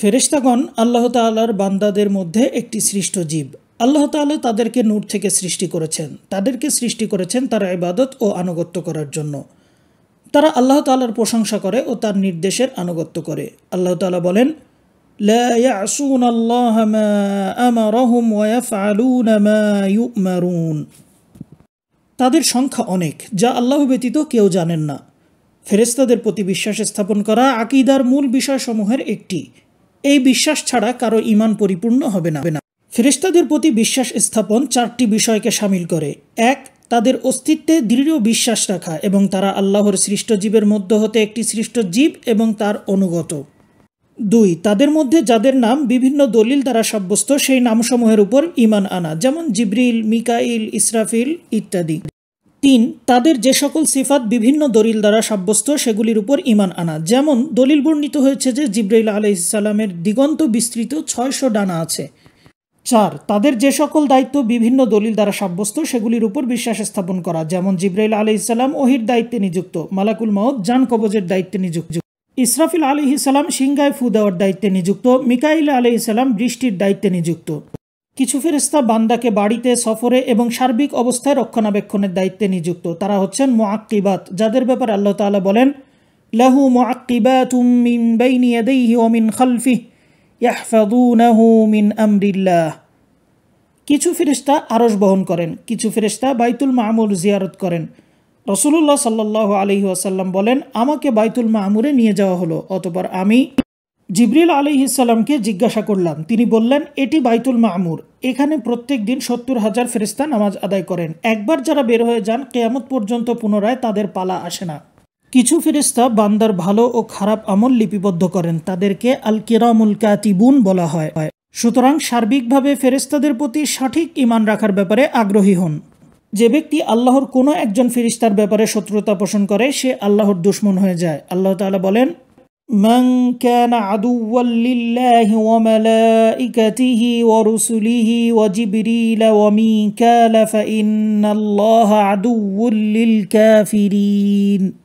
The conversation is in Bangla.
ফেরেশতাগণ আল্লাহ তাল্লাহর বান্দাদের মধ্যে একটি সৃষ্ট জীব আল্লাহ তাআলা তাদেরকে নূর থেকে সৃষ্টি করেছেন তাদেরকে সৃষ্টি করেছেন তারা ইবাদত ও আনুগত্য করার জন্য তারা আল্লাহ তালার প্রশংসা করে ও তার নির্দেশের আনুগত্য করে আল্লাহ তালা বলেন তাদের সংখ্যা অনেক যা আল্লাহ ব্যতীত কেউ জানেন না ফেরেস্তাদের প্রতি বিশ্বাস স্থাপন করা আকিদার মূল বিষয়সমূহের একটি এই বিশ্বাস ছাড়া কারো ইমান পরিপূর্ণ হবে না ফেরেস্তাদের প্রতি বিশ্বাস স্থাপন চারটি বিষয়কে সামিল করে এক তাদের অস্তিত্বে দৃঢ় বিশ্বাস রাখা এবং তারা আল্লাহর সৃষ্ট জীবের মধ্য হতে একটি সৃষ্ট জীব এবং তার অনুগত দুই তাদের মধ্যে যাদের নাম বিভিন্ন দলিল দ্বারা সাব্যস্ত সেই নামসমূহের উপর ইমান আনা যেমন জিব্রিল মিকাইল ইসরাফিল ইত্যাদি তিন তাদের যে সকল সিফাত বিভিন্ন দলিল দ্বারা সাব্যস্ত সেগুলির উপর ইমান আনা যেমন দলিল বর্ণিত হয়েছে যে জিব্রাইল আলাইসাল্লামের দিগন্ত বিস্তৃত ছয়শো ডানা আছে চার তাদের যে সকল দায়িত্ব বিভিন্ন দলিল দ্বারা সাব্যস্ত সেগুলির উপর বিশ্বাস স্থাপন করা যেমন জিব্রাইল আলি ইসালাম ওহির দায়িত্বে নিযুক্ত মালাকুল মাউদ জান কবজের দায়িত্বে নিযুক্ত ইসরাফিল আলি ইসালাম সিংগায় ফু দেওয়ার দায়িত্বে নিযুক্ত মিকাইল আলি ইসালাম বৃষ্টির দায়িত্বে নিযুক্ত কিছু ফেরিস্তা বান্দাকে বাড়িতে সফরে এবং সার্বিক অবস্থায় রক্ষণাবেক্ষণের দায়িত্বে নিযুক্ত তারা হচ্ছেন মোয়াক্কিবাত যাদের ব্যাপারে আল্লাহ তালা বলেন লাহু মোয়াক্কিবাতুম মিন আমরিল্লাহ কিছু ফেরিস্তা আরস বহন করেন কিছু ফেরিস্তা বাইতুল মাহমুর জিয়ারত করেন রসুল্লাহ সাল্লাহ আলহি আসাল্লাম বলেন আমাকে বাইতুল মাহমুরে নিয়ে যাওয়া হলো অতপর আমি জিবরিল আলী ইসালামকে জিজ্ঞাসা করলাম তিনি বললেন এটি বাইতুল মামুর এখানে প্রত্যেক দিন সত্তর হাজার ফেরিস্তা নামাজ আদায় করেন একবার যারা বের হয়ে যান কেয়ামত পর্যন্ত পুনরায় তাদের পালা আসে না কিছু ফেরিস্তা বান্দার ভালো ও খারাপ আমল লিপিবদ্ধ করেন তাদেরকে আল কেরামুল কাতিবুন বলা হয় সুতরাং সার্বিকভাবে ফেরিস্তাদের প্রতি সঠিক ইমান রাখার ব্যাপারে আগ্রহী হন যে ব্যক্তি আল্লাহর কোনো একজন ফেরিস্তার ব্যাপারে শত্রুতা পোষণ করে সে আল্লাহর দুশ্মন হয়ে যায় আল্লাহ তালা বলেন من كان عدوا لله وملائكته ورسله وجبريل وميكال فإن الله عدو للكافرين